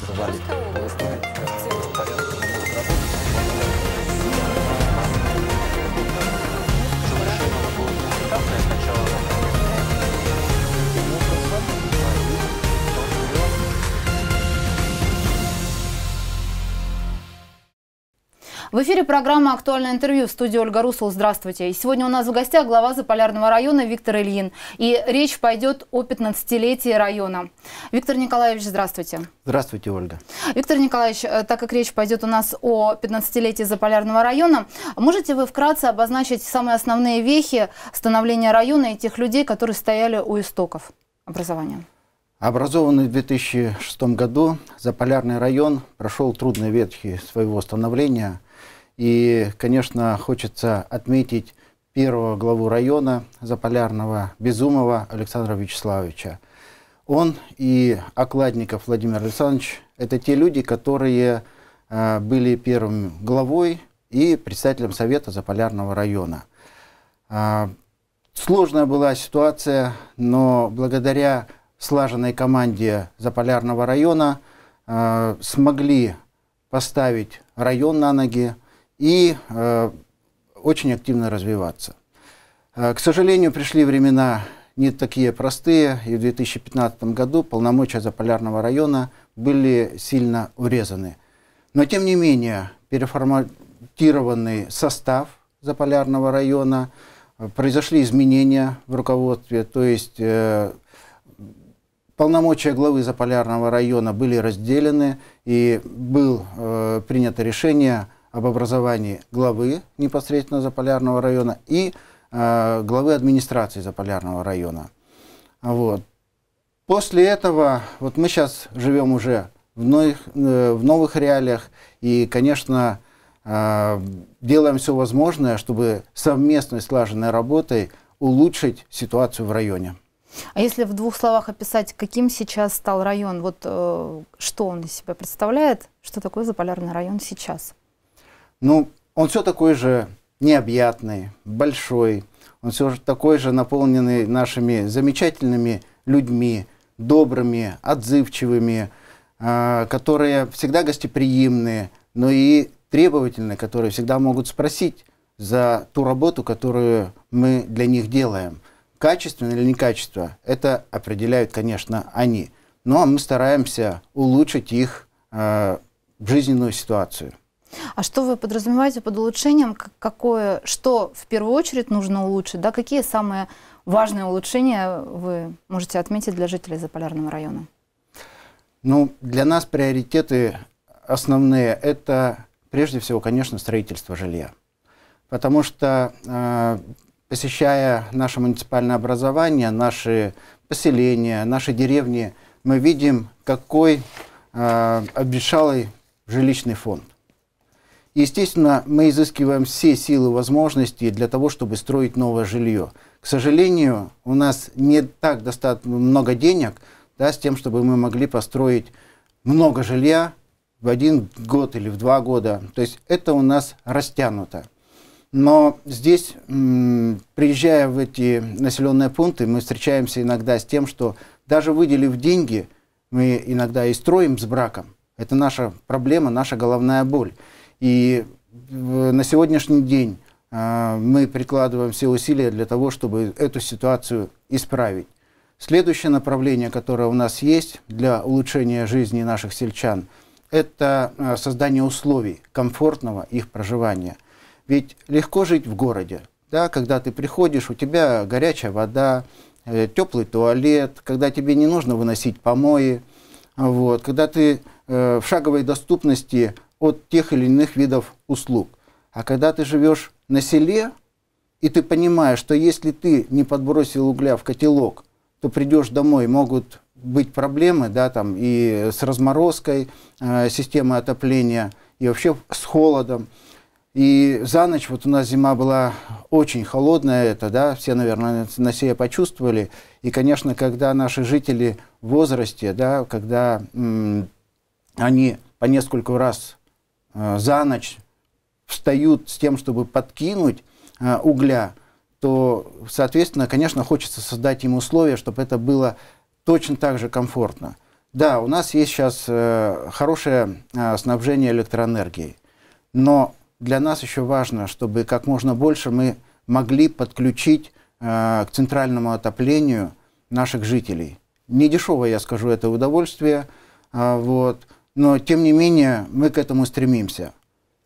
Spróbowali. В эфире программа «Актуальное интервью» в студии Ольга Русул. Здравствуйте. И сегодня у нас в гостях глава Заполярного района Виктор Ильин. И речь пойдет о 15-летии района. Виктор Николаевич, здравствуйте. Здравствуйте, Ольга. Виктор Николаевич, э, так как речь пойдет у нас о 15-летии Заполярного района, можете вы вкратце обозначить самые основные вехи становления района и тех людей, которые стояли у истоков образования? Образованный в 2006 году Заполярный район прошел трудные ветки своего становления – и, конечно, хочется отметить первого главу района Заполярного Безумова Александра Вячеславовича. Он и Окладников Владимир Александрович – это те люди, которые э, были первым главой и председателем Совета Заполярного района. Э, сложная была ситуация, но благодаря слаженной команде Заполярного района э, смогли поставить район на ноги, и э, очень активно развиваться. Э, к сожалению, пришли времена не такие простые, и в 2015 году полномочия Заполярного района были сильно урезаны. Но, тем не менее, переформатированный состав Заполярного района, э, произошли изменения в руководстве, то есть полномочия главы Заполярного района были разделены, и было принято решение об образовании главы непосредственно Заполярного района и э, главы администрации Заполярного района. Вот. После этого, вот мы сейчас живем уже в новых, э, в новых реалиях, и, конечно, э, делаем все возможное, чтобы совместной слаженной работой улучшить ситуацию в районе. А если в двух словах описать, каким сейчас стал район, вот э, что он из себя представляет, что такое Заполярный район сейчас? Ну, он все такой же необъятный, большой, он все же такой же наполненный нашими замечательными людьми, добрыми, отзывчивыми, а, которые всегда гостеприимные, но и требовательные, которые всегда могут спросить за ту работу, которую мы для них делаем. Качественно или некачество, это определяют, конечно, они. Ну а мы стараемся улучшить их э, жизненную ситуацию. А что вы подразумеваете под улучшением? Какое, что в первую очередь нужно улучшить? Да? Какие самые важные улучшения вы можете отметить для жителей Заполярного района? Ну, для нас приоритеты основные – это, прежде всего, конечно, строительство жилья. Потому что, э, посещая наше муниципальное образование, наши поселения, наши деревни, мы видим, какой э, обещалый жилищный фонд. Естественно, мы изыскиваем все силы и возможности для того, чтобы строить новое жилье. К сожалению, у нас не так достаточно много денег, да, с тем, чтобы мы могли построить много жилья в один год или в два года. То есть это у нас растянуто. Но здесь, приезжая в эти населенные пункты, мы встречаемся иногда с тем, что даже выделив деньги, мы иногда и строим с браком. Это наша проблема, наша головная боль. И э, на сегодняшний день э, мы прикладываем все усилия для того, чтобы эту ситуацию исправить. Следующее направление, которое у нас есть для улучшения жизни наших сельчан, это э, создание условий комфортного их проживания. Ведь легко жить в городе, да, когда ты приходишь, у тебя горячая вода, теплый туалет, когда тебе не нужно выносить помои, вот, когда ты в шаговой доступности от тех или иных видов услуг. А когда ты живешь на селе, и ты понимаешь, что если ты не подбросил угля в котелок, то придешь домой, могут быть проблемы, да, там и с разморозкой э, системы отопления, и вообще с холодом. И за ночь, вот у нас зима была очень холодная, это, да, все, наверное, на себе почувствовали. И, конечно, когда наши жители в возрасте, да, когда м- они по нескольку раз Э, за ночь встают с тем, чтобы подкинуть э, угля, то, соответственно, конечно, хочется создать им условия, чтобы это было точно так же комфортно. Да, у нас есть сейчас э, хорошее снабжение электроэнергией, но для нас еще важно, чтобы как можно больше мы могли подключить к центральному отоплению наших жителей. Не я скажу, это удовольствие, вот, но тем не менее мы к этому стремимся.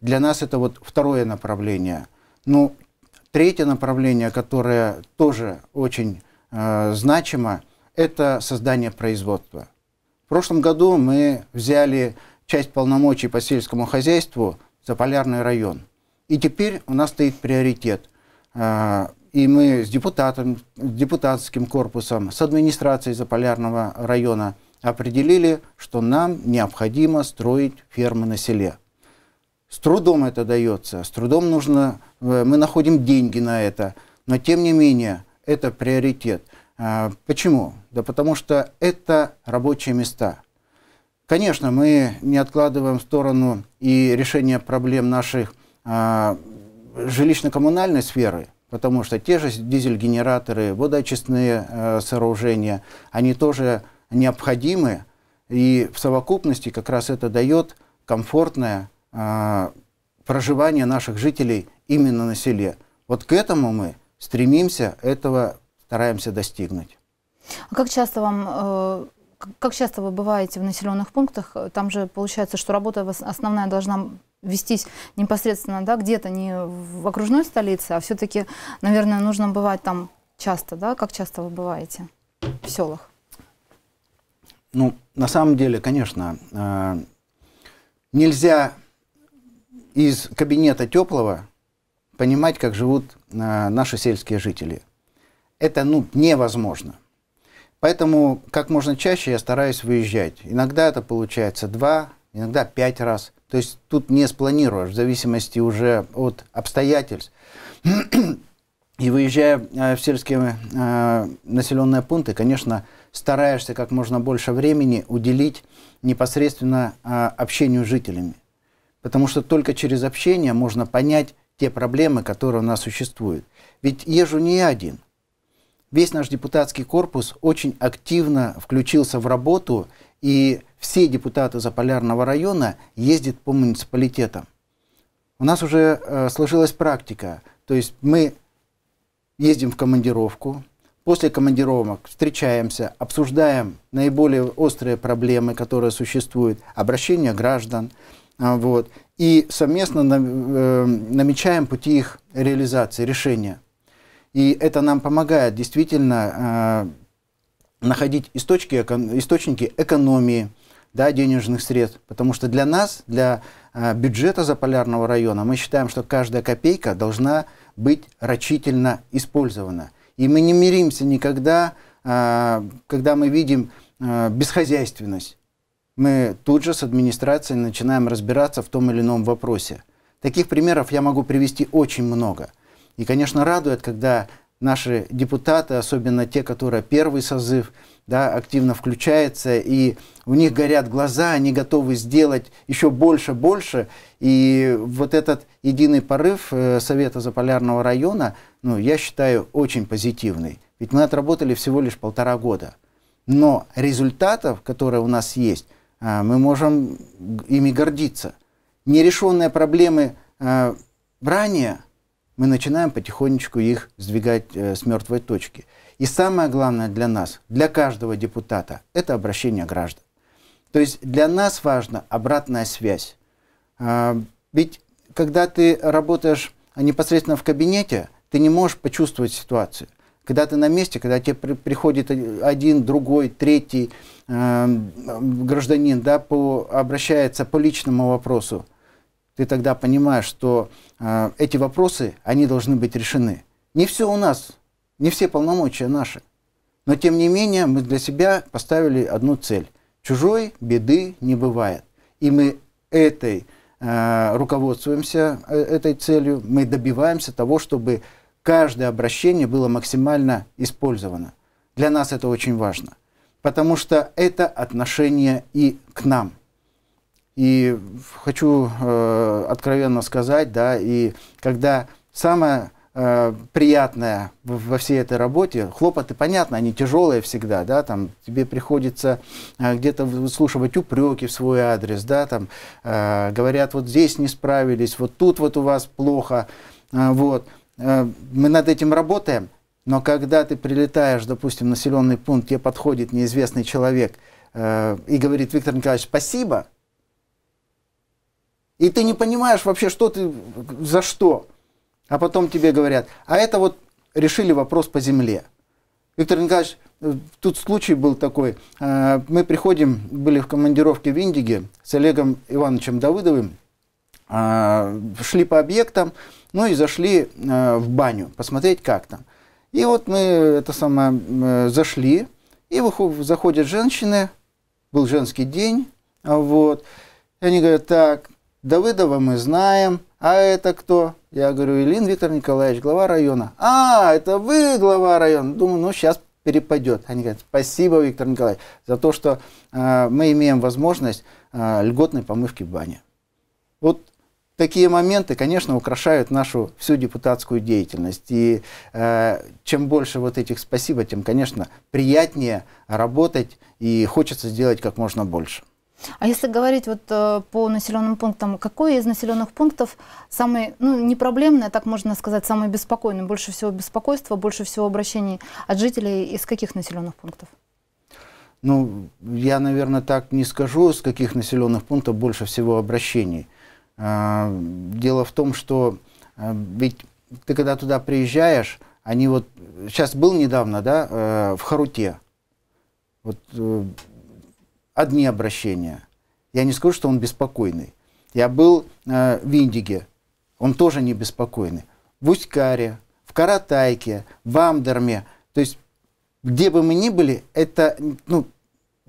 Для нас это вот второе направление. Ну, третье направление, которое тоже очень э, значимо, это создание производства. В прошлом году мы взяли часть полномочий по сельскому хозяйству за полярный район. И теперь у нас стоит приоритет. Э, и мы с депутатом, с депутатским корпусом, с администрацией Заполярного района – определили, что нам необходимо строить фермы на селе. С трудом это дается, с трудом нужно, э, мы находим деньги на это, но тем не менее это приоритет. А, почему? Да потому что это рабочие места. Конечно, мы не откладываем в сторону и решение проблем наших а, жилищно-коммунальной сферы, потому что те же дизель-генераторы, водоочистные э, сооружения, они тоже необходимы, и в совокупности как раз это дает комфортное а, проживание наших жителей именно на селе. Вот к этому мы стремимся, этого стараемся достигнуть. А как часто вам э как часто вы бываете в населенных пунктах? Там же получается, что работа основная должна вестись непосредственно да, где-то не в окружной столице, а все-таки, наверное, нужно бывать там часто. Да? Как часто вы бываете в селах? ну, на самом деле, конечно, э, нельзя из кабинета теплого понимать, как живут э, наши сельские жители. Это ну, невозможно. Поэтому как можно чаще я стараюсь выезжать. Иногда это получается два, иногда пять раз. То есть тут не спланируешь, в зависимости уже от обстоятельств. И выезжая э, в сельские населенные пункты, конечно, стараешься как можно больше времени уделить непосредственно а, общению с жителями. Потому что только через общение можно понять те проблемы, которые у нас существуют. Ведь езжу не я один. Весь наш депутатский корпус очень активно включился в работу, и все депутаты Заполярного района ездят по муниципалитетам. У нас уже э, сложилась практика, то есть мы ездим в командировку, После командировок встречаемся, обсуждаем наиболее острые проблемы, которые существуют, обращения граждан, а, вот, и совместно э, намечаем пути их реализации, решения. И это нам помогает действительно а, находить источки, источники экономии да, денежных средств. Потому что для нас, для а, бюджета Заполярного района, мы считаем, что каждая копейка должна быть рачительно использована – и мы не миримся никогда, а, когда мы видим а, бесхозяйственность. Мы тут же с администрацией начинаем разбираться в том или ином вопросе. Таких примеров я могу привести очень много. И, конечно, радует, когда наши депутаты, особенно те, которые первый созыв, да, активно включаются, и у них горят глаза, они готовы сделать еще больше, больше. И вот этот единый порыв э, Совета Заполярного района, ну, я считаю, очень позитивный. Ведь мы отработали всего лишь полтора года. Но результатов, которые у нас есть, э, мы можем ими гордиться. Нерешенные проблемы э, ранее – мы начинаем потихонечку их сдвигать э, с мертвой точки. И самое главное для нас, для каждого депутата, это обращение граждан. То есть для нас важна обратная связь. А, ведь когда ты работаешь а, непосредственно в кабинете, ты не можешь почувствовать ситуацию. Когда ты на месте, когда тебе при, приходит один, другой, третий э, гражданин, да, по, обращается по личному вопросу, ты тогда понимаешь, что э, эти вопросы, они должны быть решены. Не все у нас, не все полномочия наши. Но тем не менее мы для себя поставили одну цель. Чужой беды не бывает. И мы этой а, э, руководствуемся, этой целью, мы добиваемся того, чтобы каждое обращение было максимально использовано. Для нас это очень важно, потому что это отношение и к нам – и хочу э, откровенно сказать, да, и когда самое э, приятное во всей этой работе, хлопоты, понятно, они тяжелые всегда, да, там тебе приходится э, где-то выслушивать упреки в свой адрес, да, там э, говорят, вот здесь не справились, вот тут вот у вас плохо, э, вот. Э, мы над этим работаем, но когда ты прилетаешь, допустим, в населенный пункт, тебе подходит неизвестный человек э, и говорит, Виктор Николаевич, спасибо, и ты не понимаешь вообще, что ты, за что. А потом тебе говорят, а это вот решили вопрос по земле. Виктор Николаевич, э, тут случай был такой. Э, мы приходим, были в командировке в Индиге с Олегом Ивановичем Давыдовым, э, шли по объектам, ну и зашли в баню, посмотреть, как там. И вот мы это самое зашли, и заходят женщины, был женский день, вот, и они говорят, так, Давыдова мы знаем. А это кто? Я говорю, Илин Виктор Николаевич, глава района. А, это вы глава района. Думаю, ну сейчас перепадет. Они говорят, спасибо, Виктор Николаевич, за то, что э, мы имеем возможность э, льготной помывки в бане. Вот такие моменты, конечно, украшают нашу всю депутатскую деятельность. И э, чем больше вот этих спасибо, тем, конечно, приятнее работать и хочется сделать как можно больше. А если говорить вот э, по населенным пунктам, какой из населенных пунктов самый, ну, не проблемный, а так можно сказать, самый беспокойный? Больше всего беспокойства, больше всего обращений от жителей из каких населенных пунктов? Ну, я, наверное, так не скажу, с каких населенных пунктов больше всего обращений. А, дело в том, что э, ведь ты когда туда приезжаешь, они вот... Сейчас был недавно, да, э, в Харуте. Вот одни обращения. Я не скажу, что он беспокойный. Я был э, в Индиге, он тоже не беспокойный. В Усть-Каре, в Каратайке, в Амдерме. То есть, где бы мы ни были, это, ну,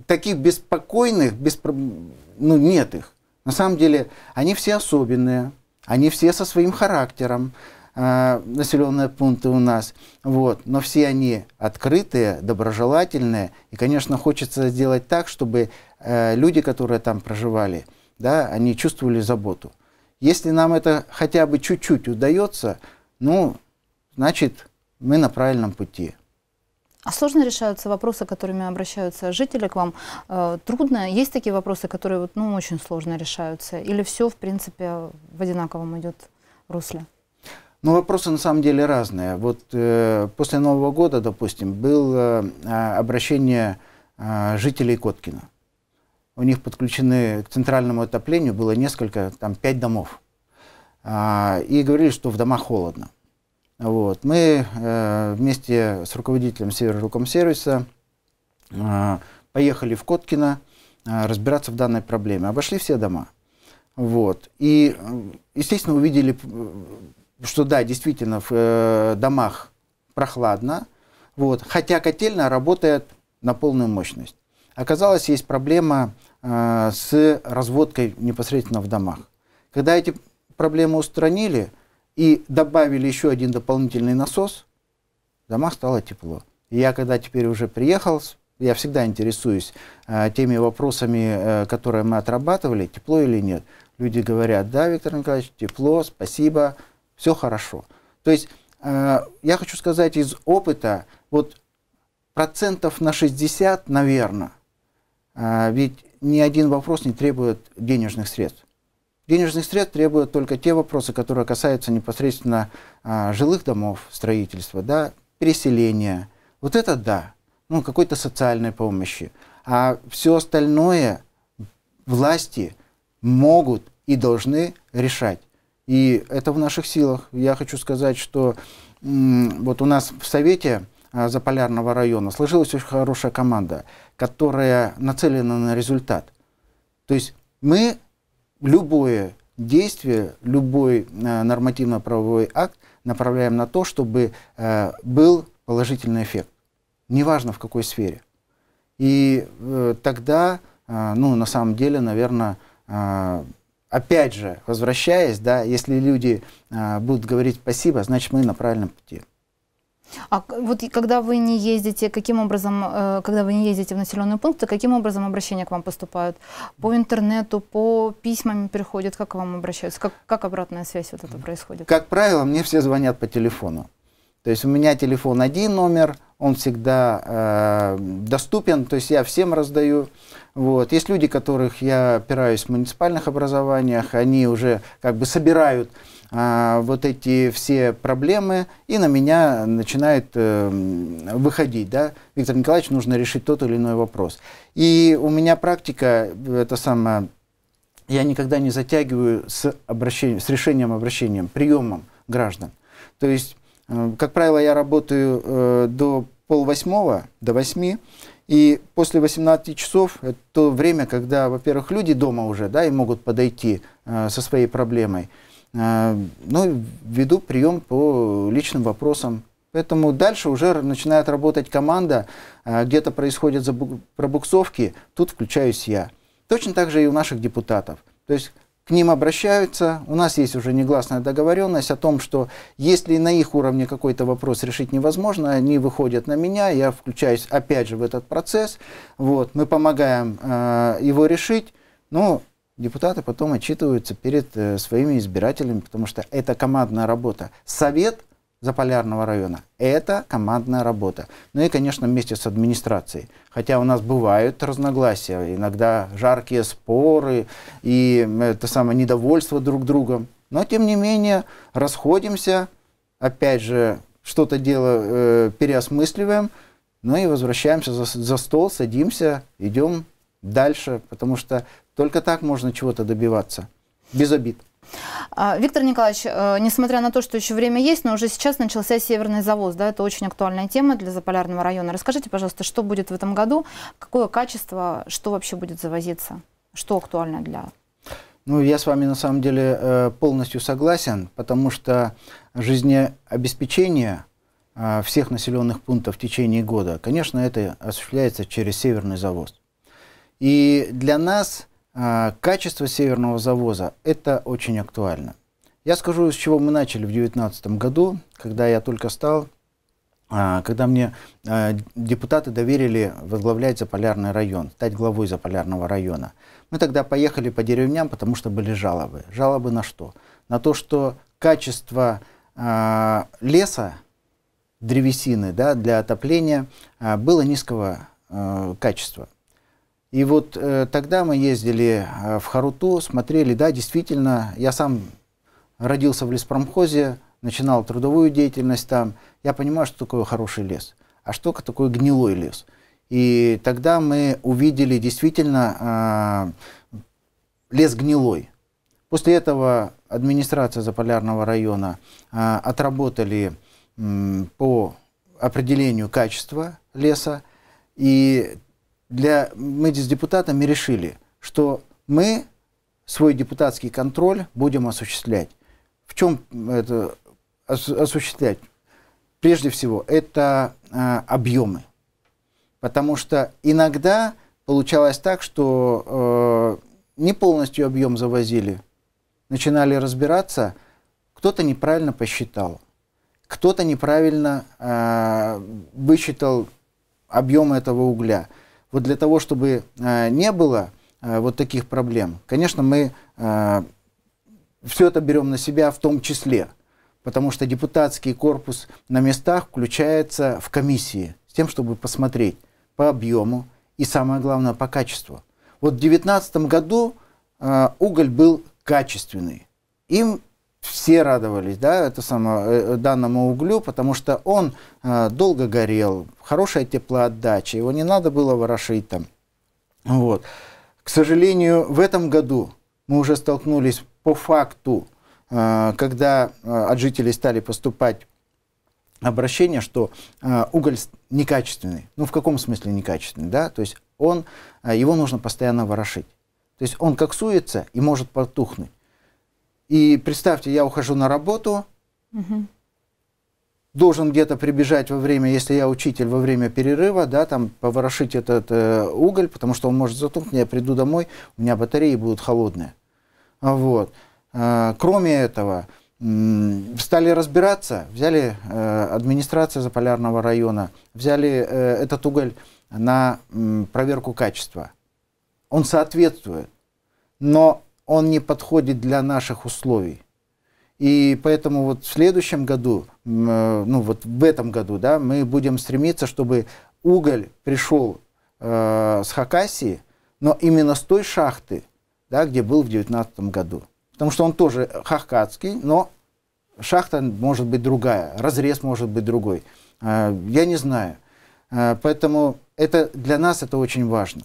таких беспокойных, беспро... ну, нет их. На самом деле, они все особенные, они все со своим характером э, населенные пункты у нас. Вот. Но все они открытые, доброжелательные. И, конечно, хочется сделать так, чтобы э, люди, которые там проживали, да, они чувствовали заботу. Если нам это хотя бы чуть-чуть удается, ну, значит, мы на правильном пути. А сложно решаются вопросы, которыми обращаются жители к вам? Э, трудно? Есть такие вопросы, которые вот, ну, очень сложно решаются? Или все, в принципе, в одинаковом идет русле? Но вопросы на самом деле разные. Вот э, после Нового года, допустим, было э, обращение э, жителей Коткина. У них подключены к центральному отоплению было несколько, там, пять домов. Э, и говорили, что в домах холодно. Вот. Мы э, вместе с руководителем Северрукомсервиса э, поехали в Коткино э, разбираться в данной проблеме. Обошли все дома. Вот. И, э, естественно, увидели э, что да, действительно, в э, домах прохладно, вот, хотя котельная работает на полную мощность. Оказалось, есть проблема э, с разводкой непосредственно в домах. Когда эти проблемы устранили и добавили еще один дополнительный насос, в домах стало тепло. И я когда теперь уже приехал, я всегда интересуюсь э, теми вопросами, э, которые мы отрабатывали, тепло или нет. Люди говорят, да, Виктор Николаевич, тепло, спасибо, все хорошо. То есть э, я хочу сказать из опыта, вот процентов на 60, наверное, э, ведь ни один вопрос не требует денежных средств. Денежных средств требуют только те вопросы, которые касаются непосредственно а, жилых домов, строительства, да, переселения. Вот это да, ну, какой-то социальной помощи. А все остальное власти могут и должны решать. И это в наших силах. Я хочу сказать, что вот у нас в Совете а, Заполярного района сложилась очень хорошая команда, которая нацелена на результат. То есть мы любое действие, любой а, нормативно-правовой акт направляем на то, чтобы а, был положительный эффект. Неважно в какой сфере. И э, тогда, ну, на самом деле, наверное, опять же, возвращаясь, да, если люди э, будут говорить спасибо, значит мы на правильном пути. А вот когда вы не ездите, каким образом, э, когда вы не ездите в населенные пункты, каким образом обращения к вам поступают? По интернету, по письмам приходят, как к вам обращаются? Как, как обратная связь вот это происходит? Как правило, мне все звонят по телефону. То есть у меня телефон один номер, он всегда э, доступен, то есть я всем раздаю. Вот. Есть люди, которых я опираюсь в муниципальных образованиях, они уже как бы собирают э, вот эти все проблемы и на меня начинают э, выходить. Да? Виктор Николаевич, нужно решить тот или иной вопрос. И у меня практика, это самое, я никогда не затягиваю с, обращением, с решением обращением, приемом граждан. То есть Э, как правило, я работаю э, до полвосьмого, до восьми. И после 18 часов это то время, когда, во-первых, люди дома уже, да, и могут подойти э, со своей проблемой. Э, ну, веду прием по личным вопросам. Поэтому дальше уже начинает работать команда, э, где-то происходят пробуксовки, тут включаюсь я. Точно так же и у наших депутатов. То есть к ним обращаются. У нас есть уже негласная договоренность о том, что если на их уровне какой-то вопрос решить невозможно, они выходят на меня, я включаюсь опять же в этот процесс. Вот, мы помогаем э, его решить, но ну, депутаты потом отчитываются перед э, своими избирателями, потому что это командная работа. Совет Заполярного района. Это командная работа. Ну и, конечно, вместе с администрацией. Хотя у нас бывают разногласия, иногда жаркие споры и это самое недовольство друг другом. Но, тем не менее, расходимся, опять же, что-то дело э, переосмысливаем, ну и возвращаемся за, за стол, садимся, идем дальше, потому что только так можно чего-то добиваться. Без обид. А, Виктор Николаевич, э, несмотря на то, что еще время есть, но уже сейчас начался северный завоз, да, это очень актуальная тема для Заполярного района. Расскажите, пожалуйста, что будет в этом году, какое качество, что вообще будет завозиться, что актуально для ну, я с вами на самом деле э, полностью согласен, потому что жизнеобеспечение э, всех населенных пунктов в течение года, конечно, это осуществляется через северный завоз. И для нас а, качество северного завоза – это очень актуально. Я скажу, с чего мы начали в 2019 году, когда я только стал, а, когда мне а, депутаты доверили возглавлять Заполярный район, стать главой Заполярного района. Мы тогда поехали по деревням, потому что были жалобы. Жалобы на что? На то, что качество леса, древесины да, для отопления было низкого качества. И вот э, тогда мы ездили э, в Харуту, смотрели, да, действительно, я сам родился в леспромхозе, начинал трудовую деятельность там, я понимаю, что такое хороший лес, а что такое гнилой лес. И тогда мы увидели действительно э, лес гнилой. После этого администрация Заполярного района э, отработали э, по определению качества леса, и для, мы с депутатами решили, что мы свой депутатский контроль будем осуществлять. В чем это осуществлять? Прежде всего, это э, а, объемы. Потому что иногда получалось так, что э, не полностью объем завозили, начинали разбираться, кто-то неправильно посчитал, кто-то неправильно э, высчитал объем этого угля – вот для того, чтобы э, не было э, вот таких проблем, конечно, мы э, все это берем на себя в том числе, потому что депутатский корпус на местах включается в комиссии с тем, чтобы посмотреть по объему и, самое главное, по качеству. Вот в 2019 году уголь был качественный. Им все радовались да, это само, э, э, данному углю, потому что он э, долго горел, хорошая теплоотдача, его не надо было ворошить там. Вот. К сожалению, в этом году мы уже столкнулись по факту, э, когда э, от жителей стали поступать обращения, что э, уголь некачественный. Ну, в каком смысле некачественный, да? То есть он, его нужно постоянно ворошить. То есть он коксуется и может потухнуть. И представьте, я ухожу на работу, угу. должен где-то прибежать во время, если я учитель, во время перерыва, да, там поворошить этот э, уголь, потому что он может затухнуть, я приду домой, у меня батареи будут холодные. Вот. Э, кроме этого, стали разбираться, взяли э, администрация Заполярного района, взяли э, этот уголь на э, проверку качества. Он соответствует, но он не подходит для наших условий. И поэтому вот в следующем году, э, ну вот в этом году, да, мы будем стремиться, чтобы уголь пришел э, с Хакасии, но именно с той шахты, да, где был в 2019 году. Потому что он тоже хакатский, но шахта может быть другая, разрез может быть другой. Э, я не знаю. Э, поэтому это, для нас это очень важно.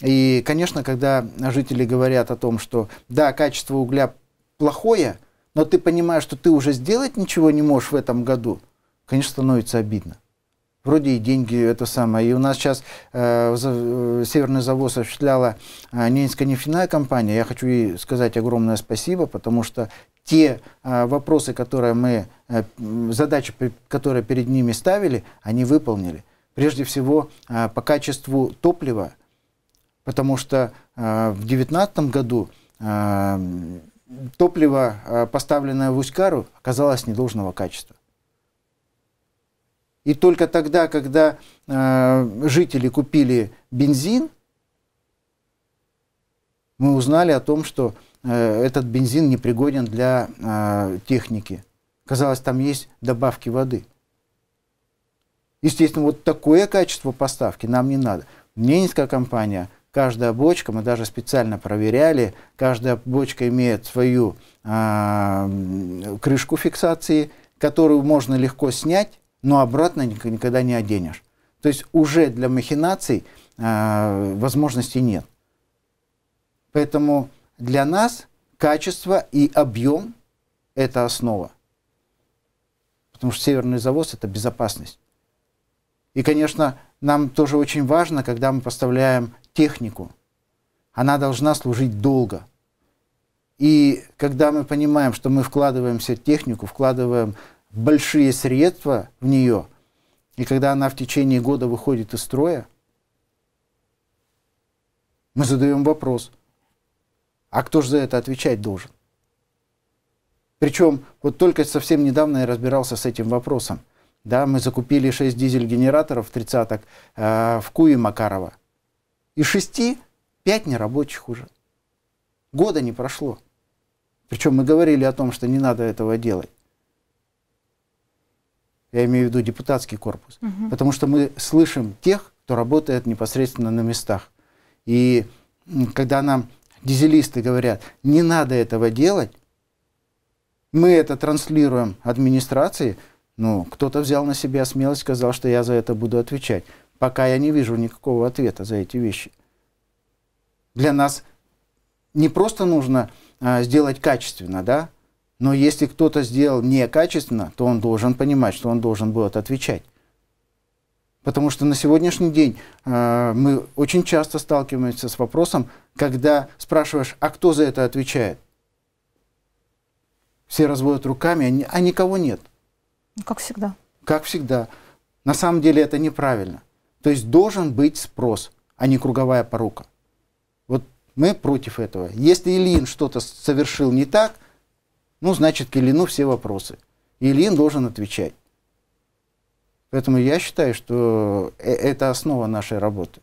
И, конечно, когда жители говорят о том, что да, качество угля плохое, но ты понимаешь, что ты уже сделать ничего не можешь в этом году, конечно, становится обидно. Вроде и деньги это самое. И у нас сейчас э, э Северный завоз осуществляла э, Ненецкая нефтяная компания. Я хочу ей сказать огромное спасибо, потому что те э, вопросы, которые мы, э, задачи, которые перед ними ставили, они выполнили. Прежде всего, э, по качеству топлива потому что э, в 2019 году э, топливо, э, поставленное в Усть-Кару, оказалось недолжного качества. И только тогда, когда э, жители купили бензин, мы узнали о том, что э, этот бензин не пригоден для э, техники. Казалось, там есть добавки воды. Естественно, вот такое качество поставки нам не надо. низкая компания – Каждая бочка, мы даже специально проверяли, каждая бочка имеет свою э, крышку фиксации, которую можно легко снять, но обратно никогда не оденешь. То есть уже для махинаций э, а, возможности нет. Поэтому для нас качество и объем – это основа. Потому что северный завоз – это безопасность. И, конечно, нам тоже очень важно, когда мы поставляем технику. Она должна служить долго. И когда мы понимаем, что мы вкладываемся в технику, вкладываем большие средства в нее, и когда она в течение года выходит из строя, мы задаем вопрос, а кто же за это отвечать должен? Причем вот только совсем недавно я разбирался с этим вопросом. Да, мы закупили 6 дизель-генераторов 30-ок э, в Куе Макарова – из шести пять нерабочих уже. Года не прошло. Причем мы говорили о том, что не надо этого делать. Я имею в виду депутатский корпус. Угу. Потому что мы слышим тех, кто работает непосредственно на местах. И когда нам дизелисты говорят, не надо этого делать, мы это транслируем администрации, ну, кто-то взял на себя смелость, сказал, что я за это буду отвечать пока я не вижу никакого ответа за эти вещи. Для нас не просто нужно а, сделать качественно, да, но если кто-то сделал некачественно, то он должен понимать, что он должен будет отвечать. Потому что на сегодняшний день э, мы очень часто сталкиваемся с вопросом, когда спрашиваешь, а кто за это отвечает? Все разводят руками, а, а никого нет. Ну, как всегда. Как всегда. На самом деле это неправильно. То есть должен быть спрос, а не круговая порука. Вот мы против этого. Если Ильин что-то совершил не так, ну, значит, к Ильину все вопросы. И Ильин должен отвечать. Поэтому я считаю, что э, это основа нашей работы.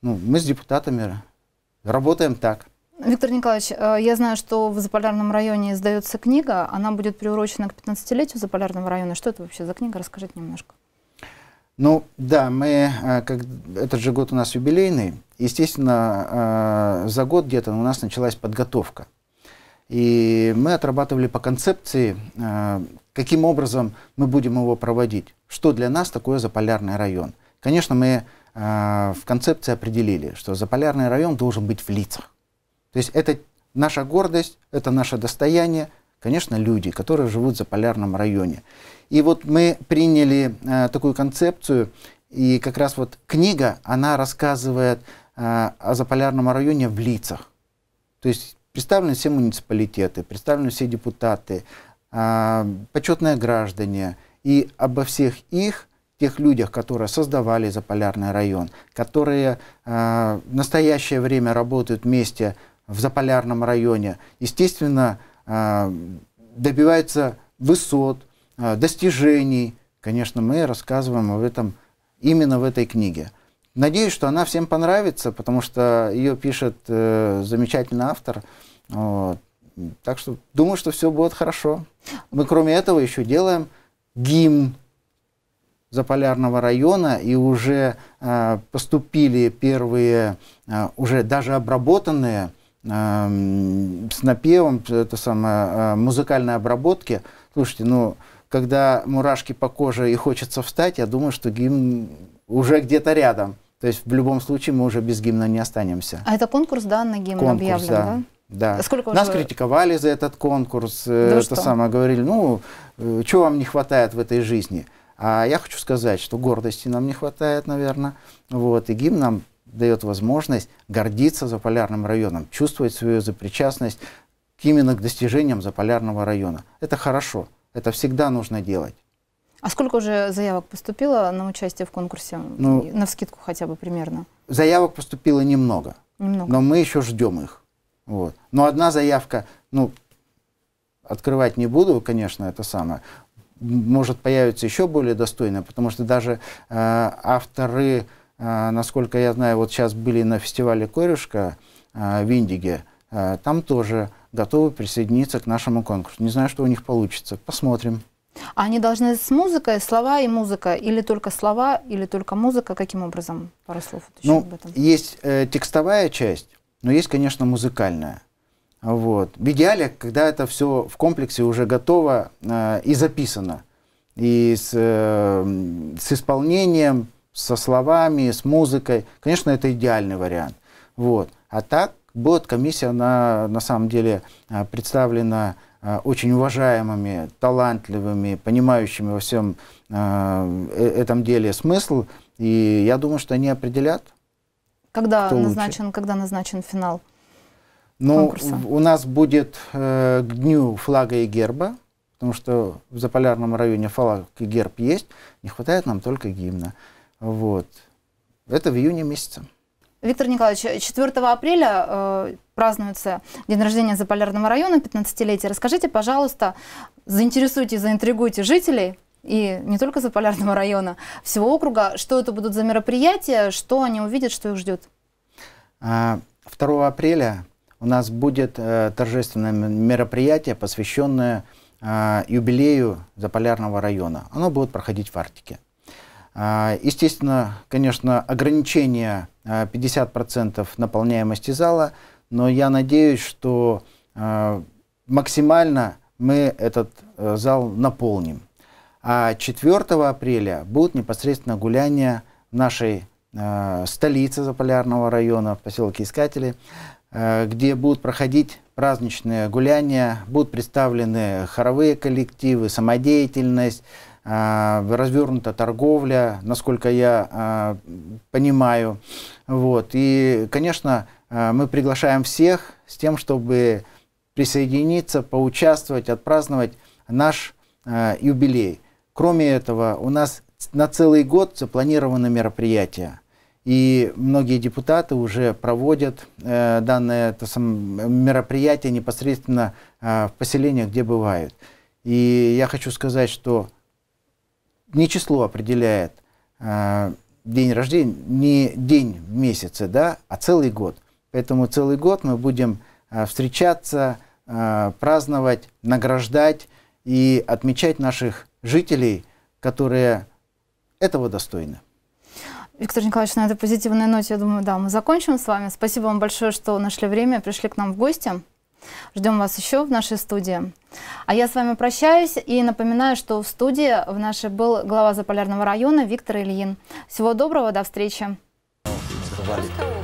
Ну, мы с депутатами работаем так. Виктор Николаевич, э, я знаю, что в Заполярном районе издается книга. Она будет приурочена к 15-летию Заполярного района. Что это вообще за книга? Расскажите немножко. Ну да, мы, э, как, этот же год у нас юбилейный, естественно, э, за год где-то у нас началась подготовка. И мы отрабатывали по концепции, э, каким образом мы будем его проводить, что для нас такое заполярный район. Конечно, мы в концепции определили, что заполярный район должен быть в лицах. То есть это наша гордость, это наше достояние, Конечно, люди, которые живут за заполярном районе. И вот мы приняли э, такую концепцию, и как раз вот книга, она рассказывает э, о заполярном районе в лицах. То есть представлены все муниципалитеты, представлены все депутаты, э, почетные граждане, и обо всех их, тех людях, которые создавали заполярный район, которые э, в настоящее время работают вместе в заполярном районе. Естественно, а, добивается высот, а, достижений. Конечно, мы рассказываем об этом именно в этой книге. Надеюсь, что она всем понравится, потому что ее пишет э, замечательный автор. Так что думаю, что все будет хорошо. Мы, кроме этого, еще делаем гимн Заполярного района, и уже а, поступили первые, уже даже обработанные Эм, с напевом, это самое, э, музыкальной обработки. Слушайте, ну, когда мурашки по коже и хочется встать, я думаю, что гимн уже где-то рядом. То есть в любом случае мы уже без гимна не останемся. А это конкурс, да, на гимн конкурс, объявлен, да? да? Да. Сколько Нас вы... критиковали за этот конкурс, э, да это что? самое говорили, ну, э, чего вам не хватает в этой жизни? А я хочу сказать, что гордости нам не хватает, наверное. Вот, и гимн нам дает возможность гордиться заполярным районом, чувствовать свою запричастность именно к достижениям заполярного района. Это хорошо, это всегда нужно делать. А сколько уже заявок поступило на участие в конкурсе? Ну, на скидку хотя бы примерно. Заявок поступило немного. Немного. Но мы еще ждем их. Вот. Но одна заявка, ну, открывать не буду, конечно, это самое. Может, появиться еще более достойная, потому что даже э, авторы а, насколько я знаю, вот сейчас были на фестивале «Корюшка» а, в Индиге, а, там тоже готовы присоединиться к нашему конкурсу. Не знаю, что у них получится. Посмотрим. А они должны с музыкой, слова и музыка, или только слова, или только музыка? Каким образом? Пару слов вот ну, об этом. Есть э, текстовая часть, но есть, конечно, музыкальная. Вот. В идеале, когда это все в комплексе уже готово э, и записано, и с, э, с исполнением, со словами, с музыкой. Конечно, это идеальный вариант. Вот. А так будет комиссия, она на самом деле а, представлена а, очень уважаемыми, талантливыми, понимающими во всем а, э, этом деле смысл. И я думаю, что они определят. Когда назначен, лучше. когда назначен финал? Ну, конкурса? у нас будет э, к дню флага и герба, потому что в заполярном районе флаг и герб есть. Не хватает нам только гимна. Вот. Это в июне месяце. Виктор Николаевич, 4 апреля э, празднуется день рождения Заполярного района, 15-летие. Расскажите, пожалуйста, заинтересуйте, заинтригуйте жителей, и не только Заполярного района, всего округа, что это будут за мероприятия, что они увидят, что их ждет? 2 а, апреля у нас будет э, торжественное мероприятие, посвященное э, юбилею Заполярного района. Оно будет проходить в Арктике. А, естественно, конечно, ограничение 50% а, наполняемости зала, но я надеюсь, что а, максимально мы этот э, зал наполним. А 4 апреля будут непосредственно гуляния нашей э, столицы Заполярного района, в поселке Искатели, э, где будут проходить праздничные гуляния, будут представлены хоровые коллективы, самодеятельность, а, развернута торговля, насколько я а, понимаю. Вот. И, конечно, а, мы приглашаем всех с тем, чтобы присоединиться, поучаствовать, отпраздновать наш юбилей. Кроме этого, у нас на целый год запланированы мероприятия. И многие депутаты уже проводят э, данное то, сам, мероприятие непосредственно э, в поселениях, где бывают. И я хочу сказать, что не число определяет э, день рождения, не день в месяце, да, а целый год. Поэтому целый год мы будем э, встречаться, э, праздновать, награждать и отмечать наших жителей, которые этого достойны. Виктор Николаевич, на этой позитивной ноте, я думаю, да, мы закончим с вами. Спасибо вам большое, что нашли время, пришли к нам в гости. Ждем вас еще в нашей студии. А я с вами прощаюсь и напоминаю, что в студии в нашей был глава Заполярного района Виктор Ильин. Всего доброго, до встречи. Сказали.